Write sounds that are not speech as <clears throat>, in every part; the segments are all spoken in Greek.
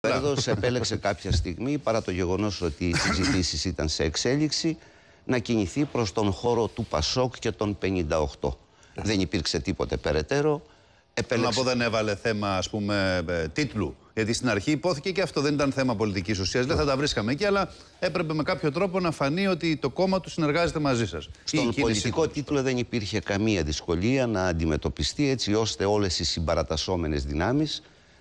Περδός επέλεξε κάποια στιγμή, παρά το γεγονός ότι οι συζητήσεις ήταν σε εξέλιξη, να κινηθεί προς τον χώρο του Πασόκ και των 58. Δεν υπήρξε τίποτε περαιτέρω. Επέλεξε... Να πω δεν έβαλε θέμα ας πούμε ε, τίτλου. Γιατί στην αρχή υπόθηκε και αυτό δεν ήταν θέμα πολιτικής ουσίας. Δεν θα τα βρίσκαμε εκεί, αλλά έπρεπε με κάποιο τρόπο να φανεί ότι το κόμμα του συνεργάζεται μαζί σας. Στον πολιτικό λοιπόν. τίτλο δεν υπήρχε καμία δυσκολία να αντιμετωπιστεί έτσι ώστε όλες οι συμπαρατασσόμενες δυνάμεις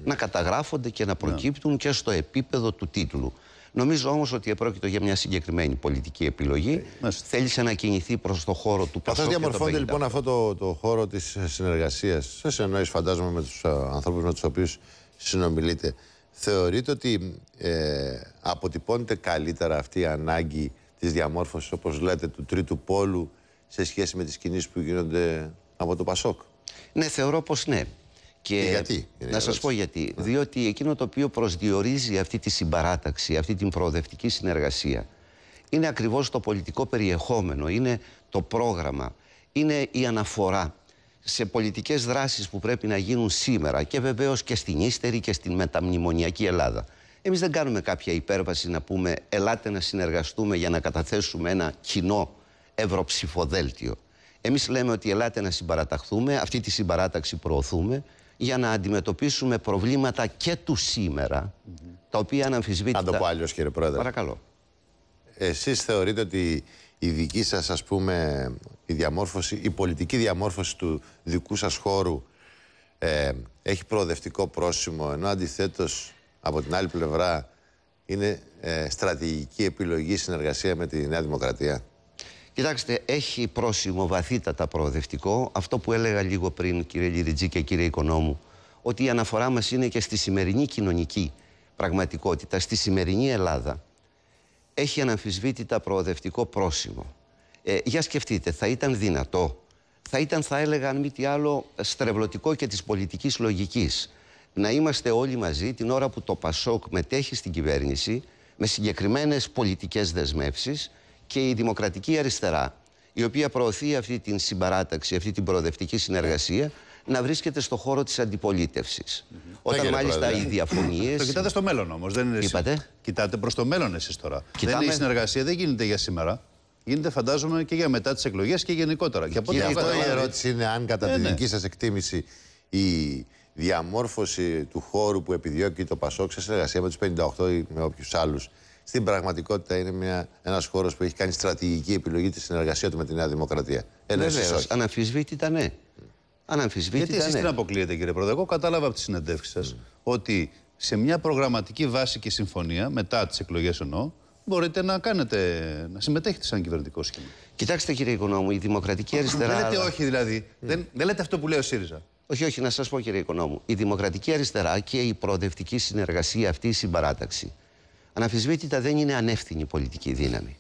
να καταγράφονται και να ναι. προκύπτουν και στο επίπεδο του τίτλου. Νομίζω όμως ότι επρόκειτο για μια συγκεκριμένη πολιτική επιλογή. Ε, Θέλησε να κινηθεί προς το χώρο του Πασόκ. Καθώ διαμορφώνεται λοιπόν αυτό το, χώρο της συνεργασίας, σε εννοεί φαντάζομαι με τους ε, ανθρώπους με τους οποίους συνομιλείτε, θεωρείτε ότι ε, αποτυπώνεται καλύτερα αυτή η ανάγκη της διαμόρφωσης, όπως λέτε, του τρίτου πόλου σε σχέση με τις κινήσεις που γίνονται από το Πασόκ. Ναι, θεωρώ πως ναι. Και, γιατί, να σας πω γιατί. Ναι. Διότι εκείνο το οποίο προσδιορίζει αυτή τη συμπαράταξη, αυτή την προοδευτική συνεργασία, είναι ακριβώς το πολιτικό περιεχόμενο, είναι το πρόγραμμα, είναι η αναφορά σε πολιτικές δράσεις που πρέπει να γίνουν σήμερα και βεβαίως και στην ύστερη και στην μεταμνημονιακή Ελλάδα. Εμείς δεν κάνουμε κάποια υπέρβαση να πούμε ελάτε να συνεργαστούμε για να καταθέσουμε ένα κοινό ευρωψηφοδέλτιο. Εμείς λέμε ότι ελάτε να συμπαραταχθούμε, αυτή τη συμπαράταξη προωθούμε για να αντιμετωπίσουμε προβλήματα και του σήμερα, τα οποία αναμφισβήτητα... Αν το πω αλλιώς κύριε Πρόεδρε. Παρακαλώ. Εσείς θεωρείτε ότι η δική σας ας πούμε η διαμόρφωση, η πολιτική διαμόρφωση του δικού σας χώρου ε, έχει προοδευτικό πρόσημο, ενώ αντιθέτως από την άλλη πλευρά είναι ε, στρατηγική επιλογή συνεργασία με τη Νέα Δημοκρατία. Κοιτάξτε, έχει πρόσημο βαθύτατα προοδευτικό αυτό που έλεγα λίγο πριν, κύριε Λιριτζή και κύριε Οικονόμου, ότι η αναφορά μας είναι και στη σημερινή κοινωνική πραγματικότητα, στη σημερινή Ελλάδα. Έχει αναμφισβήτητα προοδευτικό πρόσημο. Ε, για σκεφτείτε, θα ήταν δυνατό, θα ήταν, θα έλεγα, αν μη τι άλλο, στρεβλωτικό και της πολιτικής λογικής να είμαστε όλοι μαζί την ώρα που το Πασόκ μετέχει στην κυβέρνηση με συγκεκριμένες πολιτικές δεσμεύσεις και η Δημοκρατική Αριστερά, η οποία προωθεί αυτή την συμπαράταξη, αυτή την προοδευτική συνεργασία, να βρίσκεται στο χώρο της αντιπολίτευσης. Όταν μάλιστα οι διαφωνίες. Το κοιτάτε στο μέλλον όμως. Δεν είναι Είπατε. Κοιτάτε προς το μέλλον εσείς τώρα. Κοιτάμε... Δεν η συνεργασία δεν γίνεται για σήμερα. Γίνεται, φαντάζομαι, και για μετά τις εκλογές και γενικότερα. Και από αυτό η ερώτηση είναι αν κατά ε, τη ναι. δική σας εκτίμηση η διαμόρφωση του χώρου που επιδιώκει το Πασόκ σε συνεργασία με τους 58 ή με όποιους άλλους στην πραγματικότητα είναι μια, ένας που έχει κάνει στρατηγική επιλογή τη συνεργασία του με τη Νέα Δημοκρατία. Βεβαίω. Αναμφισβήτητα ναι. Αναμφισβήτητα Γιατί εσείς ναι. την αποκλείετε κύριε Πρόεδρε. Εγώ κατάλαβα από τη συνεντεύξη σας mm. ότι σε μια προγραμματική βάση και συμφωνία μετά τις εκλογές εννοώ μπορείτε να κάνετε, να συμμετέχετε σαν κυβερνητικό σχήμα. Κοιτάξτε κύριε Οικονόμου, η Δημοκρατική Αριστερά... Δεν λέτε όχι δηλαδή, mm. δεν, δεν λέτε αυτό που λέει ο ΣΥΡΙΖΑ. Όχι, όχι, να σας πω κύριε Οικονόμου, η Δημοκρατική Αριστερά και η προοδευτική συνεργασία αυτή η συμπαράταξη αναφυσβήτητα δεν είναι ανεύθυνη πολιτική δύναμη.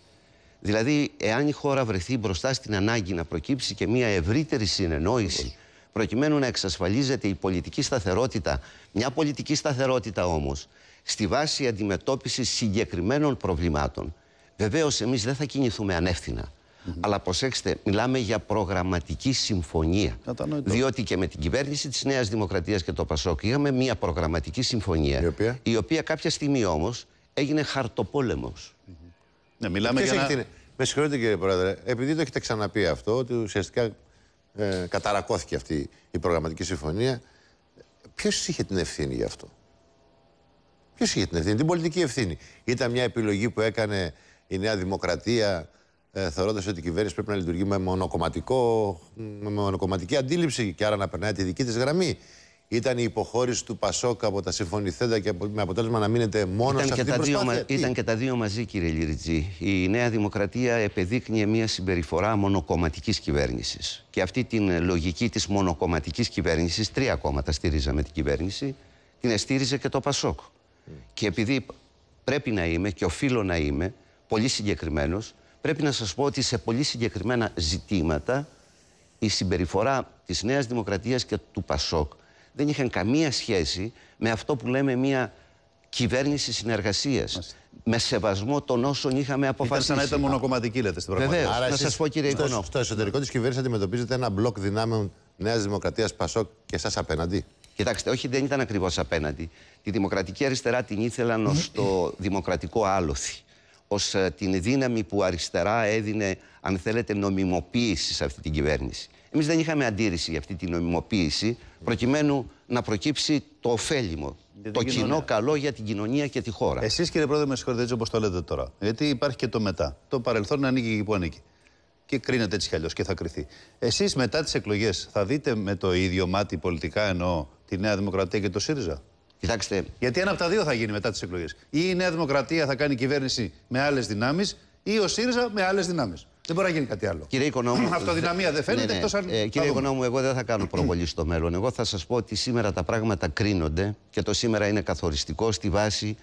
Δηλαδή, εάν η χώρα βρεθεί μπροστά στην ανάγκη να προκύψει και μια ευρύτερη συνεννόηση, προκειμένου να εξασφαλίζεται η πολιτική σταθερότητα, μια πολιτική σταθερότητα όμως, στη βάση αντιμετώπιση συγκεκριμένων προβλημάτων, βεβαίως εμείς δεν θα κινηθούμε ανεύθυνα. Mm -hmm. Αλλά προσέξτε, μιλάμε για προγραμματική συμφωνία. Κατανοητό. Διότι και με την κυβέρνηση της Νέας Δημοκρατίας και το Πασόκ είχαμε μια προγραμματική συμφωνία. Η οποία, η οποία κάποια στιγμή όμως έγινε χαρτοπόλεμος. Mm mm-hmm. Ναι, μιλάμε για να... Με συγχωρείτε κύριε Πρόεδρε, επειδή το έχετε ξαναπεί αυτό, ότι ουσιαστικά ε, καταρακώθηκε αυτή η προγραμματική συμφωνία, ποιος είχε την ευθύνη γι' αυτό. Ποιος είχε την ευθύνη, την πολιτική ευθύνη. Ήταν μια επιλογή που έκανε η Νέα Δημοκρατία, ε, θεωρώντας ότι η κυβέρνηση πρέπει να λειτουργεί με, με μονοκομματική αντίληψη και άρα να περνάει τη δική της γραμμή ήταν η υποχώρηση του Πασόκ από τα συμφωνηθέντα και με αποτέλεσμα να μείνετε μόνος ήταν σε αυτήν την προσπάθεια. ήταν και τα δύο μαζί, κύριε Λιριτζή. Η Νέα Δημοκρατία επεδείκνυε μια συμπεριφορά μονοκομματικής κυβέρνησης. Και αυτή την λογική της μονοκομματικής κυβέρνησης, τρία κόμματα στηρίζαμε την κυβέρνηση, την εστήριζε και το Πασόκ. Και επειδή πρέπει να είμαι και οφείλω να είμαι πολύ συγκεκριμένος, πρέπει να σας πω ότι σε πολύ συγκεκριμένα ζητήματα η συμπεριφορά της Νέας Δημοκρατίας και του Πασόκ δεν είχαν καμία σχέση με αυτό που λέμε μια κυβέρνηση συνεργασίας. Με σεβασμό των όσων είχαμε αποφασίσει. Ήταν σαν να ήταν μονοκομματική, λέτε στην πραγματικότητα. Βεβαίως. Να σας πω, κύριε στο, Στο εσωτερικό της κυβέρνησης αντιμετωπίζετε ένα μπλοκ δυνάμεων Νέας Δημοκρατίας Πασόκ και εσά απέναντι. Κοιτάξτε, όχι, δεν ήταν ακριβώς απέναντι. Τη Δημοκρατική Αριστερά την ήθελαν ως το δημοκρατικό άλοθη. Ως ε, την δύναμη που αριστερά έδινε, αν θέλετε, νομιμοποίησης σε αυτή την κυβέρνηση. Εμείς δεν είχαμε αντίρρηση για αυτή την νομιμοποίηση, προκειμένου να προκύψει το ωφέλιμο, το κοινό καλό για την κοινωνία και τη χώρα. Εσείς, κύριε Πρόεδρε, με συγχωρείτε έτσι όπως το λέτε τώρα. Γιατί υπάρχει και το μετά. Το παρελθόν ανήκει εκεί που ανήκει. Και κρίνεται έτσι κι αλλιώς και θα κρυθεί. Εσείς μετά τις εκλογές θα δείτε με το ίδιο μάτι πολιτικά εννοώ τη Νέα Δημοκρατία και το ΣΥΡΙΖΑ. Κοιτάξτε. Γιατί ένα από τα δύο θα γίνει μετά τις εκλογές. Ή η Νέα Δημοκρατία θα κάνει κυβέρνηση με άλλες δυνάμεις, ή ο ΣΥΡΙΖΑ με άλλες δυνάμεις. Δεν μπορεί να γίνει κάτι άλλο. Κύριε Οικονόμου, <clears throat> Αυτοδυναμία δεν φαίνεται ναι, ναι. αν. Ε, κύριε Οικονόμου, εγώ δεν θα κάνω προβολή στο μέλλον. Εγώ θα σας πω ότι σήμερα τα πράγματα κρίνονται και το σήμερα είναι καθοριστικό στη βάση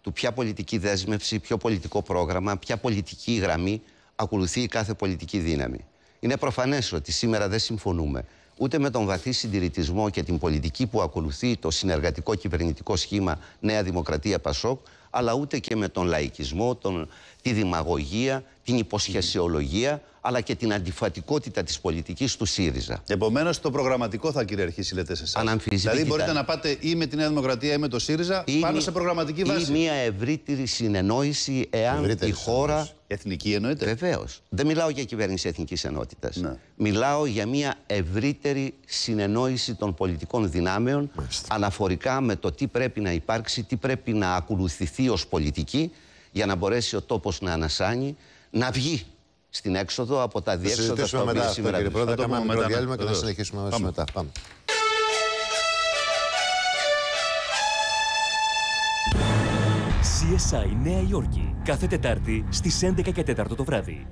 του ποια πολιτική δέσμευση, ποιο πολιτικό πρόγραμμα, ποια πολιτική γραμμή ακολουθεί κάθε πολιτική δύναμη. Είναι προφανές ότι σήμερα δεν συμφωνούμε ούτε με τον βαθύ συντηρητισμό και την πολιτική που ακολουθεί το συνεργατικό κυβερνητικό σχήμα Νέα Δημοκρατία Πασόκ, αλλά ούτε και με τον λαϊκισμό, τον, τη δημαγωγία, την υποσχεσιολογία, αλλά και την αντιφατικότητα της πολιτικής του ΣΥΡΙΖΑ. Επομένως, το προγραμματικό θα κυριαρχήσει, λέτε σε Δηλαδή, μπορείτε να πάτε ή με τη Νέα Δημοκρατία ή με το ΣΥΡΙΖΑ ή πάνω σε προγραμματική βάση. Ή μια ευρύτερη συνεννόηση, εάν ευρύτερη η πανω σε προγραμματικη βαση η μια ευρυτερη συνεννοηση εαν η χωρα Εθνική ενότητα. Βεβαίως. Δεν μιλάω για κυβέρνηση εθνικής ενότητας. Ναι. Μιλάω για μια ευρύτερη συνεννόηση των πολιτικών δυνάμεων αναφορικά με το τι πρέπει να υπάρξει, τι πρέπει να ακολουθηθεί ως πολιτική για να μπορέσει ο τόπος να ανασάνει, να βγει στην έξοδο από τα διέξοδα που σήμερα. Κύριε Πρόεδρε, θα μικρό διάλειμμα και θα συνεχίσουμε μετά. CSI Νέα Υόρκη κάθε Τετάρτη στις 11 και 4 το βράδυ.